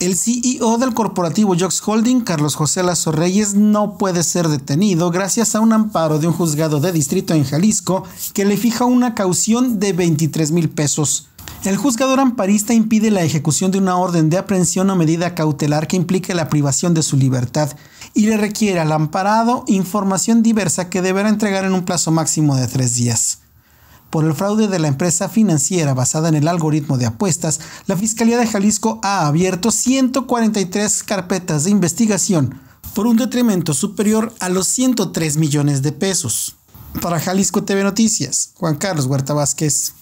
El CEO del corporativo Jox Holding, Carlos José Lazo Reyes, no puede ser detenido gracias a un amparo de un juzgado de distrito en Jalisco que le fija una caución de 23 mil pesos. El juzgador amparista impide la ejecución de una orden de aprehensión o medida cautelar que implique la privación de su libertad y le requiere al amparado información diversa que deberá entregar en un plazo máximo de tres días. Por el fraude de la empresa financiera basada en el algoritmo de apuestas, la Fiscalía de Jalisco ha abierto 143 carpetas de investigación por un detrimento superior a los 103 millones de pesos. Para Jalisco TV Noticias, Juan Carlos Huerta Vázquez.